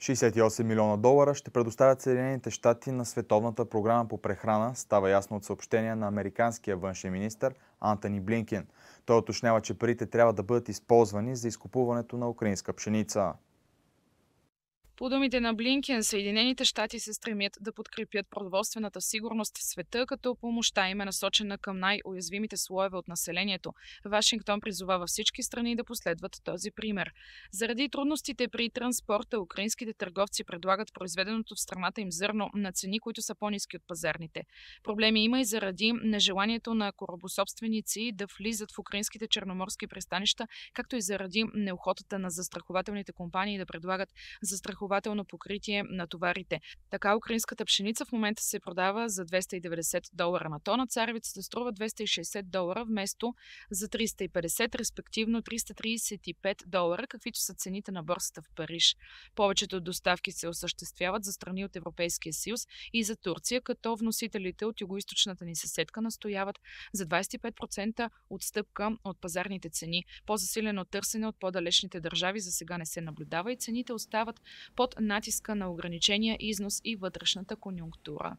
68 милиона долара ще предоставят Съединените щати на Световната програма по прехрана, става ясно от съобщение на американския външен министр Антони Блинкин. Той оточнява, че парите трябва да бъдат използвани за изкупуването на украинска пшеница. По думите на Блинкен, Съединените щати се стремят да подкрепят продоволствената сигурност в света, като помощта им е насочена към най-уязвимите слоеве от населението. Вашингтон призовава всички страни да последват този пример. Заради трудностите при транспорта, украинските търговци предлагат произведеното в страната им зърно на цени, които са по-низки от пазарните. Проблеми има и заради нежеланието на корабособственици да влизат в украинските черноморски пристанища, както и заради неохотата на застрахователните компании да предлагат застрахователни застрахователно покритие на товарите. Така украинската пшеница в момента се продава за 290 долара на тона, царевицата струва 260 долара вместо за 350, респективно 335 долара, каквито са цените на борсата в Париж. Повечето доставки се осъществяват за страни от Европейския съюз и за Турция, като вносителите от югоисточната ни съседка настояват за 25% отстъпка от пазарните цени. По-засилено търсене от по-далечните държави за сега не се наблюдава и цените остават под натиска на ограничения износ и вътрешната конюнктура.